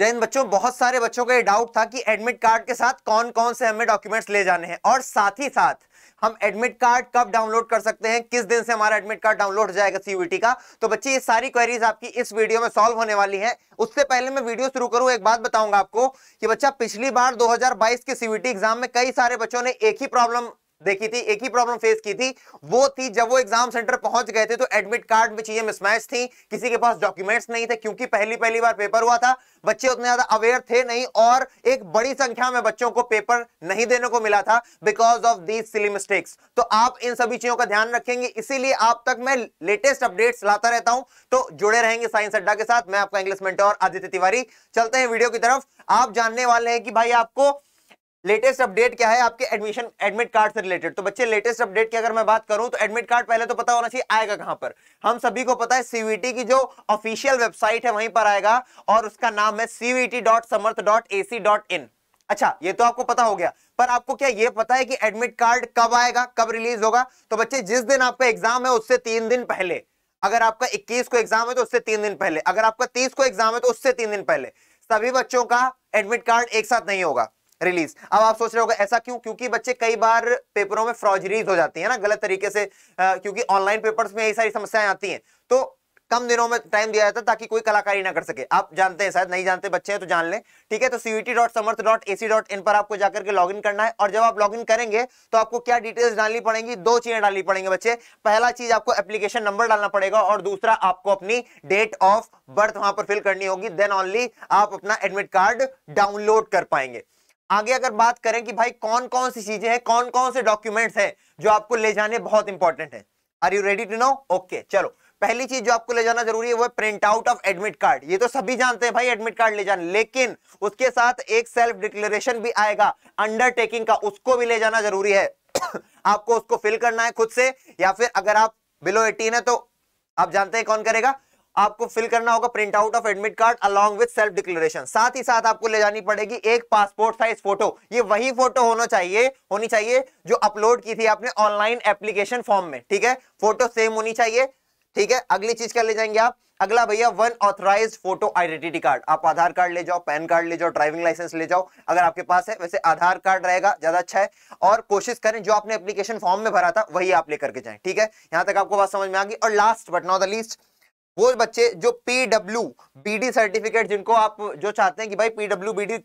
जैन बच्चों बहुत सारे बच्चों का ये डाउट था कि एडमिट कार्ड के साथ कौन कौन से हमें डॉक्यूमेंट्स ले जाने हैं और साथ ही साथ हम एडमिट कार्ड कब डाउनलोड कर सकते हैं किस दिन से हमारा एडमिट कार्ड डाउनलोड हो जाएगा सीयूटी का तो बच्चे ये सारी क्वेरीज आपकी इस वीडियो में सॉल्व होने वाली है उससे पहले मैं वीडियो शुरू करूं एक बात बताऊंगा आपको कि बच्चा पिछली बार 2022 के सीयूटी एग्जाम में कई सारे बच्चों ने एक ही प्रॉब्लम देखी थी एक ही प्रॉब्लम फेस की थी वो थी जब वो एग्जाम सेंटर पहुंच गए थे तो एडमिट कार्ड में चीजें मिसमैच थी किसी के पास डॉक्यूमेंट्स नहीं थे क्योंकि पहली पहली बार पेपर हुआ था बच्चे उतने ज्यादा अवेयर थे नहीं और एक बड़ी संख्या में बच्चों को पेपर नहीं देने को मिला था because of these silly mistakes तो आप इन सभी चीजों का ध्यान रखेंगे इसीलिए आप तक मैं लेटेस्ट अपडेट्स लाता रहता हूं तो जुड़े रहेंगे साइंस अड्डा के साथ मैं आपका इंग्लिश मेंटोर आदित्य तिवारी चलते हैं वीडियो की तरफ आप जानने वाले हैं कि भाई आपको लेटेस्ट अपडेट क्या है आपके एडमिशन एडमिट कार्ड से रिलेटेड तो बच्चे लेटेस्ट अपडेट की अगर मैं बात करूं तो एडमिट कार्ड पहले तो पता होना चाहिए आएगा कहां पर हम सभी को पता है सीवीटी की जो ऑफिशियल वेबसाइट है वहीं पर आएगा और उसका नाम है CVT dot Samarth dot c dot in अच्छा ये तो आपको पता हो गया पर आपको क्या ये पता है कि एडमिट कार्ड कब आएगा कब रिलीज होगा तो बच्चे जिस दिन आपका एग्जाम है उससे तीन दिन पहले अगर आपका 21 को एग्जाम है तो उससे तीन दिन पहले अगर आपका 30 को एग्जाम है तो उससे तीन दिन पहले सभी बच्चों का एडमिट कार्ड एक साथ नहीं होगा रिलीज अब आप सोच रहे होगा ऐसा क्यों क्योंकि बच्चे कई बार पेपरों में फ्रॉजरीज हो जाती है ना गलत तरीके से आ, क्योंकि ऑनलाइन पेपर्स में यही सारी समस्याएं आती हैं तो कम दिनों में टाइम दिया जाता है ताकि कोई कलाकारी ना कर सके आप जानते हैं शायद नहीं जानते बच्चे हैं तो जान लें ठीक है तो CVT dot Samarth dot c dot in पर आपको जाकर के लॉगिन करना है और जब आप लॉगिन करेंगे तो आपको क्या डिटेल्स डालनी पड़ेंगी दो चीजें डालनी पड़ेंगी बच्चे पहला चीज आपको एप्लीकेशन नंबर डालना पड़ेगा और दूसरा आपको अपनी डेट ऑफ बर्थ वहां पर फिल करनी होगी देन ऑनली आप अपना एडमिट कार्ड डाउनलोड कर पाएंगे आगे अगर बात करें कि भाई कौन कौन सी चीजें हैं कौन कौन से डॉक्यूमेंट्स हैं जो आपको ले जाने बहुत इंपॉर्टेंट है are you ready to know okay चलो पहली चीज जो आपको ले जाना जरूरी है वो है print out of admit card ये तो सभी जानते हैं भाई एडमिट कार्ड ले जाने लेकिन उसके साथ एक सेल्फ डिक्लेरेशन भी आएगा अंडरटेकिंग का उसको भी ले जाना जरूरी है आपको उसको फिल करना है खुद से या फिर अगर आप बिलो एटीन है तो आप जानते हैं कौन करेगा आपको फिल करना होगा print out of admit card along with self declaration साथ ही साथ आपको ले जानी पड़ेगी एक पासपोर्ट साइज फोटो ये वही फोटो होना चाहिए होनी चाहिए जो अपलोड की थी आपने ऑनलाइन एप्लीकेशन फॉर्म में ठीक है फोटो सेम होनी चाहिए ठीक है अगली चीज क्या ले जाएंगे आप अगला भैया one authorise photo identity card आप आधार कार्ड ले जाओ पैन कार्ड ले जाओ ड्राइविंग लाइसेंस ले जाओ अगर आपके पास है वैसे आधार कार्ड रहेगा ज्यादा अच्छा है और कोशिश करें जो आपने एप्लीकेशन फॉर्म में भरा था वही आप लेकर के जाए ठीक है यहां तक आपको बात समझ में आ गई और last but not the least वो बच्चे जो P W B D certificate जिनको आप जो चाहते हैं कि भाई P W B D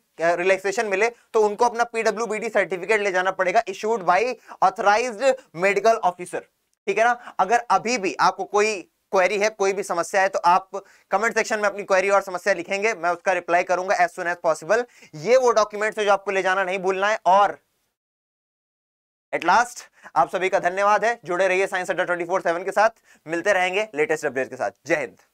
relaxation मिले तो उनको अपना P W B D certificate ले जाना पड़ेगा issued by authorise medical officer ठीक है ना अगर अभी भी आपको कोई क्वेरी है कोई भी समस्या है तो आप कमेंट सेक्शन में अपनी क्वेरी और समस्या लिखेंगे मैं उसका रिप्लाई करूंगा एज सुन एज पॉसिबल ये वो डॉक्यूमेंट्स है जो आपको ले जाना नहीं भूलना है और एट लास्ट आप सभी का धन्यवाद है जुड़े रहिए साइंस अड्डा ट्वेंटी फोर सेवन के साथ मिलते रहेंगे लेटेस्ट अपडेट के साथ जय हिंद